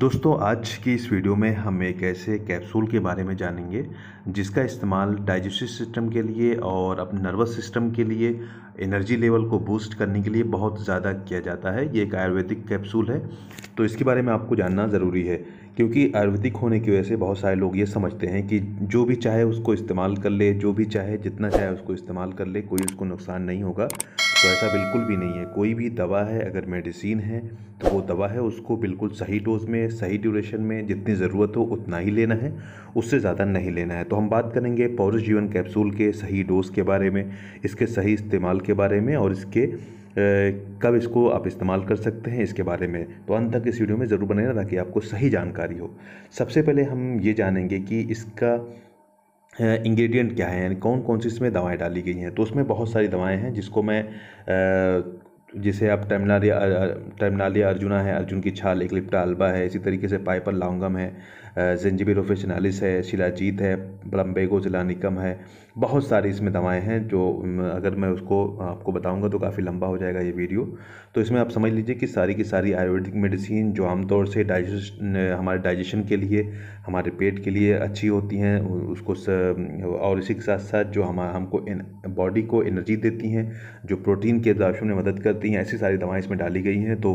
दोस्तों आज की इस वीडियो में हम एक ऐसे कैप्सूल के बारे में जानेंगे जिसका इस्तेमाल डाइजेस्टिव सिस्टम के लिए और अपने नर्वस सिस्टम के लिए एनर्जी लेवल को बूस्ट करने के लिए बहुत ज़्यादा किया जाता है ये एक आयुर्वेदिक कैप्सूल है तो इसके बारे में आपको जानना ज़रूरी है क्योंकि आयुर्वेदिक होने की वजह से बहुत सारे लोग ये समझते हैं कि जो भी चाहे उसको इस्तेमाल कर ले जो भी चाहे जितना चाहे उसको इस्तेमाल कर ले कोई उसको नुकसान नहीं होगा तो ऐसा बिल्कुल भी नहीं है कोई भी दवा है अगर मेडिसिन है तो वो दवा है उसको बिल्कुल सही डोज़ में सही ड्यूरेशन में जितनी ज़रूरत हो उतना ही लेना है उससे ज़्यादा नहीं लेना है तो हम बात करेंगे पौरुष जीवन कैप्सूल के सही डोज़ के बारे में इसके सही इस्तेमाल के बारे में और इसके कब इसको आप इस्तेमाल कर सकते हैं इसके बारे में तो अंत तक इस वीडियो में ज़रूर बने ताकि आपको सही जानकारी हो सबसे पहले हम ये जानेंगे कि इसका इंग्रेडिएंट क्या है यानी कौन कौन सी इसमें दवाएँ डाली गई हैं तो उसमें बहुत सारी दवाएँ हैं जिसको मैं जिसे आप टर्मिनाली टर्मिनाली अर्जुना है अर्जुन की छाल लिप्टा अल्बा है इसी तरीके से पाइपर लॉन्गम है जेंजिबिलोफेशनालिस है शिलाजीत है प्लम्बेगो जिलानिकम है बहुत सारी इसमें दवाएं हैं जो अगर मैं उसको आपको बताऊंगा तो काफ़ी लंबा हो जाएगा ये वीडियो तो इसमें आप समझ लीजिए कि सारी की सारी आयुर्वेदिक मेडिसिन जो आमतौर से डाइजेशन हमारे डाइजेशन के लिए हमारे पेट के लिए अच्छी होती हैं उसको और इसी के साथ साथ जो हम हमको बॉडी को एनर्जी देती हैं जो प्रोटीन के एब्जॉर्प्शन में मदद कर करती हैं ऐसी सारी दवाएं इसमें डाली गई हैं तो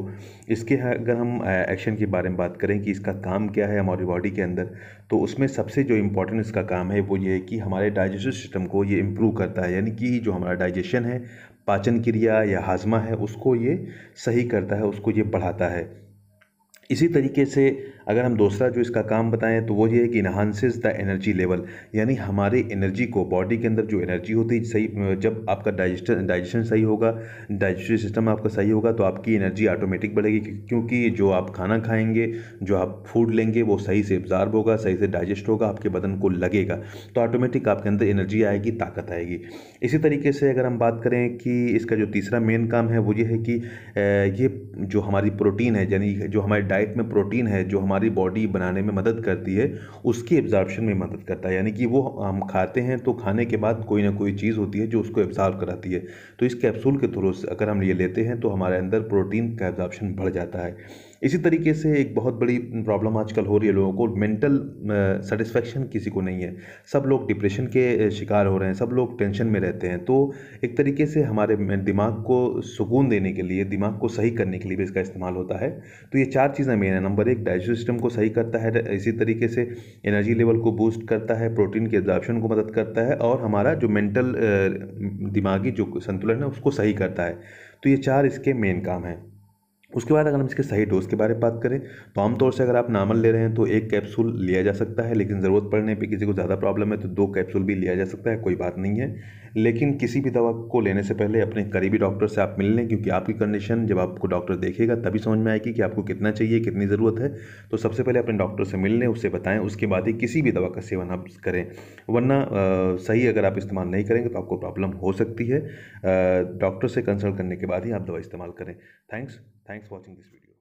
इसके अगर हम एक्शन के बारे में बात करें कि इसका काम क्या है हमारी बॉडी के अंदर तो उसमें सबसे जो इम्पोर्टेंट इसका काम है वो ये है कि हमारे डाइजेस्टिव सिस्टम को ये इम्प्रूव करता है यानी कि जो हमारा डाइजेशन है पाचन क्रिया या हाजमा है उसको ये सही करता है उसको ये बढ़ाता है इसी तरीके से अगर हम दूसरा जो इसका काम बताएं तो वो ये है कि इन्हांसिस द एनर्जी लेवल यानी हमारे एनर्जी को बॉडी के अंदर जो एनर्जी होती है सही जब आपका डाइजेशन डाइजेशन सही होगा डाइजेस्टिव सिस्टम आपका सही होगा तो आपकी एनर्जी ऑटोमेटिक बढ़ेगी क्योंकि जो आप खाना खाएंगे जो आप फूड लेंगे वो सही से एब्जार्ब होगा सही से डाइजेस्ट होगा आपके बदन को लगेगा तो ऑटोमेटिक आपके अंदर एनर्जी आएगी ताकत आएगी इसी तरीके से अगर हम बात करें कि इसका जो तीसरा मेन काम है वो ये है कि ये जो हमारी प्रोटीन है यानी जो हमारे डाइट डाइट में प्रोटीन है जो हमारी बॉडी बनाने में मदद करती है उसकी एब्जॉर्बशन में मदद करता है यानी कि वो हम खाते हैं तो खाने के बाद कोई ना कोई चीज़ होती है जो उसको एब्जॉर्ब कराती है तो इस कैप्सूल के थ्रू अगर हम ये लेते हैं तो हमारे अंदर प्रोटीन का एब्जॉर्बशन बढ़ जाता है इसी तरीके से एक बहुत बड़ी प्रॉब्लम आजकल हो रही है लोगों को मेंटल सेटिस्फेक्शन किसी को नहीं है सब लोग डिप्रेशन के शिकार हो रहे हैं सब लोग टेंशन में रहते हैं तो एक तरीके से हमारे दिमाग को सुकून देने के लिए दिमाग को सही करने के लिए भी इसका इस्तेमाल होता है तो ये चार चीज़ें मेन है नंबर एक डाइजेस्ट सिस्टम को सही करता है इसी तरीके से एनर्जी लेवल को बूस्ट करता है प्रोटीन के एब्जॉर्प्शन को मदद करता है और हमारा जो मेंटल दिमागी जो संतुलन है उसको सही करता है तो ये चार इसके मेन काम हैं उसके बाद अगर हम इसके सही डोज़ के बारे में बात करें तो आमतौर से अगर आप नॉर्मल ले रहे हैं तो एक कैप्सूल लिया जा सकता है लेकिन ज़रूरत पड़ने पे किसी को ज़्यादा प्रॉब्लम है तो दो कैप्सूल भी लिया जा सकता है कोई बात नहीं है लेकिन किसी भी दवा को लेने से पहले अपने करीबी डॉक्टर से आप मिल लें क्योंकि आपकी कंडीशन जब आपको डॉक्टर देखेगा तभी समझ में आएगी कि आपको कितना चाहिए कितनी ज़रूरत है तो सबसे पहले अपने डॉक्टर से मिल लें उससे बताएं उसके बाद ही किसी भी दवा का सेवन आप करें वरना सही अगर आप इस्तेमाल नहीं करेंगे तो आपको प्रॉब्लम हो सकती है डॉक्टर से कंसल्ट करने के बाद ही आप दवा इस्तेमाल करें thanks thanks watching this video